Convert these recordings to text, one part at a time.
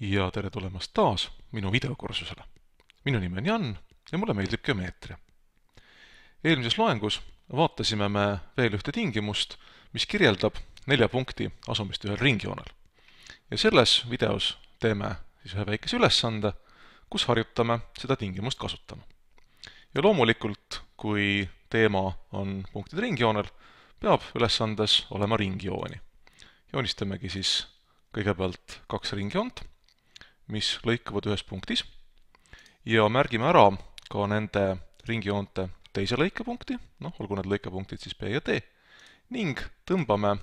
ja tere tulemast taas minu videokursusele. minu nimi on Jan ja mulle meeldib geomeetria. eelmises loengus vaatasime me veel ühte tingimust, mis kirjeldab nelja punkti asumist ühel ringjoonel. ja selles videos teeme siis ühe väikese ülesande, kus harjutame seda tingimust kasutama. ja loomulikult, kui teema on punktid ringjoonel, peab ülesandes olema ringjooni. joonistamegi siis kõigepealt kaks ringjoont mis lõikuvad ühes punktis ja märgime ära ka nende ringjoonte teise lõikepunkti, noh, olgu need lõikepunktid siis B ja D, ning tõmbame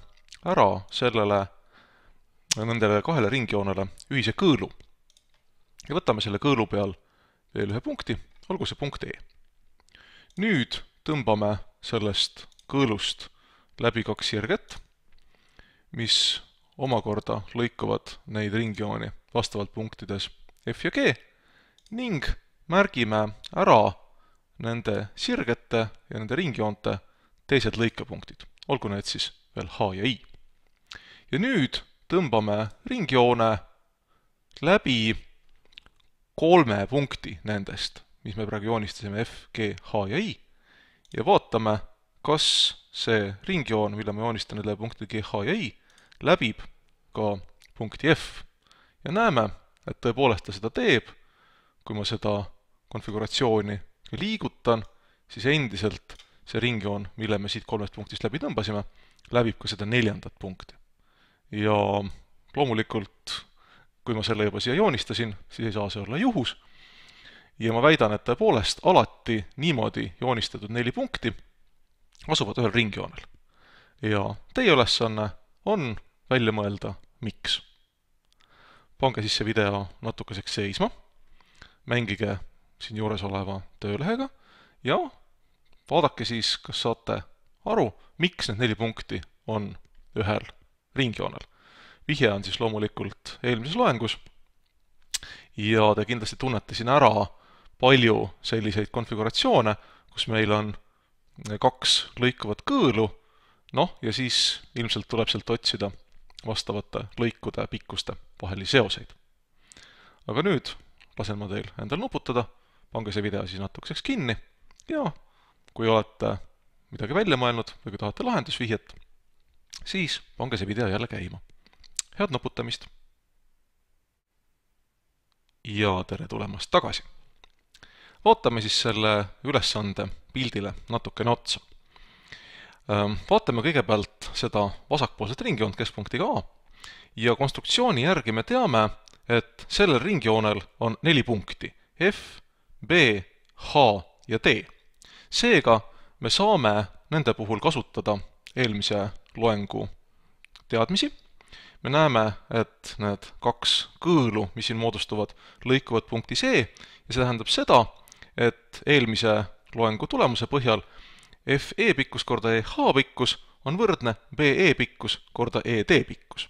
ära sellele, nendele kahele ringjoonele ühise kõõlu. ja võtame selle kõõlu peal veel ühe punkti, olgu see punkt E. nüüd tõmbame sellest kõõlust läbi kaks sirget, mis omakorda lõikuvad neid ringjooni vastavalt punktides F ja G ning märgime ära nende sirgete ja nende ringjoonte teised lõikepunktid, olgu need siis veel H ja I. ja nüüd tõmbame ringjoone läbi kolme punkti nendest, mis me praegu joonistasime F, G, H ja I ja vaatame, kas see ringjoon, mille ma joonistan üle punkti G, H ja I, läbib .k.jf ja näeme, et tõepoolest ta seda teeb, kui ma seda konfiguratsiooni liigutan, siis endiselt see ringjoon, mille me siit kolmest punktist läbi tõmbasime, läbib ka seda neljandat punkti. ja loomulikult, kui ma selle juba siia joonistasin, siis ei saa see olla juhus, ja ma väidan, et tõepoolest alati niimoodi joonistatud neli punkti asuvad ühel ringjoonel. ja teie ülesanne on välja mõelda miks. pange siis see video natukeseks seisma, mängige siin juures oleva töölehega ja vaadake siis, kas saate aru, miks need neli punkti on ühel ringjoonel. vihje on siis loomulikult eelmises loengus ja te kindlasti tunnete siin ära palju selliseid konfiguratsioone, kus meil on kaks lõikuvat kõõlu, noh, ja siis ilmselt tuleb sealt otsida vastavate lõikude pikkuste vaheli seoseid. aga nüüd lasen ma teil endal nuputada, pange see video siis natukeseks kinni ja kui olete midagi välja mõelnud või kui tahate lahendusvihjet, siis pange see video jälle käima. head nuputamist! ja tere tulemast tagasi! vaatame siis selle ülesande pildile natukene otsa Ehm, vaatame kõigepealt seda vasakpoolset ringjoont keskpunktiga A ja konstruktsiooni järgi me teame, et sellel ringjoonel on neli punkti F, B, H ja D. seega me saame nende puhul kasutada eelmise loengu teadmisi. me näeme, et need kaks kõõlu, mis siin moodustuvad, lõikuvad punkti C ja see tähendab seda, et eelmise loengu tulemuse põhjal FE pikkus korda EH pikkus on võrdne BE pikkus korda ED pikkus.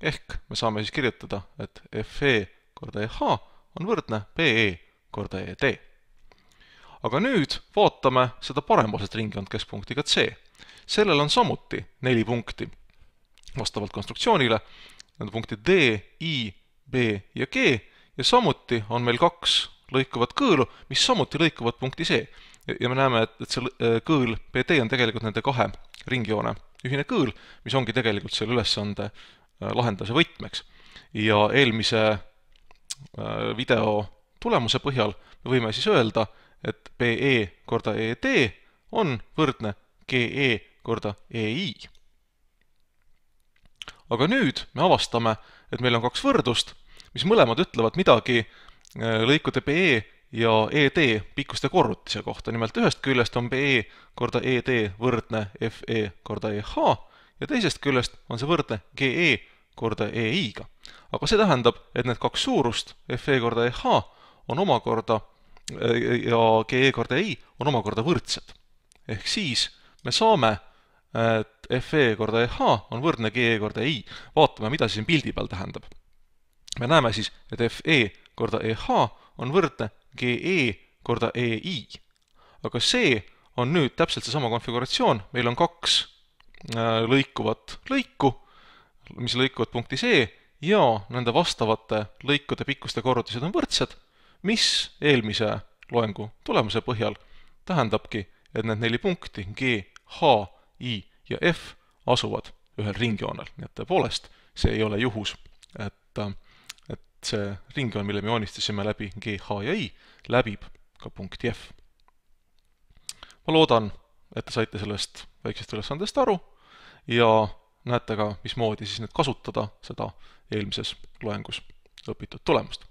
ehk me saame siis kirjutada, et FE korda EH on võrdne BE korda ED. aga nüüd vaatame seda parempoolset ringkond keskpunktiga C. sellel on samuti neli punkti vastavalt konstruktsioonile, need on punktid D, I, B ja G ja samuti on meil kaks lõikuvad kõõlu, mis samuti lõikuvad punkti C. ja me näeme, et, et see äh, kõõl BD on tegelikult nende kahe ringjoone ühine kõõl, mis ongi tegelikult selle ülesande äh, lahendamise võtmeks. ja eelmise äh, video tulemuse põhjal me võime siis öelda, et BE korda ED on võrdne GE korda EI. aga nüüd me avastame, et meil on kaks võrdlust, mis mõlemad ütlevad midagi Äh, lõikude BE ja ED pikkuste korrutise kohta, nimelt ühest küljest on BE korda ED võrdne FE korda EH ja teisest küljest on see võrdne GE korda EI-ga. aga see tähendab, et need kaks suurust, FE korda EH, on omakorda äh, ja GE korda EI on omakorda võrdsed. ehk siis me saame, äh, et FE korda EH on võrdne GE korda EI. vaatame, mida see siin pildi peal tähendab me näeme siis, et FE korda EH on võrdne GE korda EI. aga see on nüüd täpselt seesama konfiguratsioon, meil on kaks äh, lõikuvat lõiku, mis lõikuvad punktis E ja nende vastavate lõikude pikkuste korrutised on võrdsed, mis eelmise loengu tulemuse põhjal tähendabki, et need neli punkti G, H, I ja F asuvad ühel ringjoonel, nii et tõepoolest, see ei ole juhus, et äh, see ringjoon, mille me joonistasime läbi G, H ja I, läbib ka punkti F. ma loodan, et te saite sellest väiksest ülesandest aru ja näete ka, mismoodi siis nüüd kasutada seda eelmises loengus õpitud tulemust.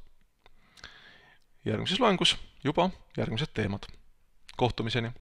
järgmises loengus juba järgmised teemad. kohtumiseni!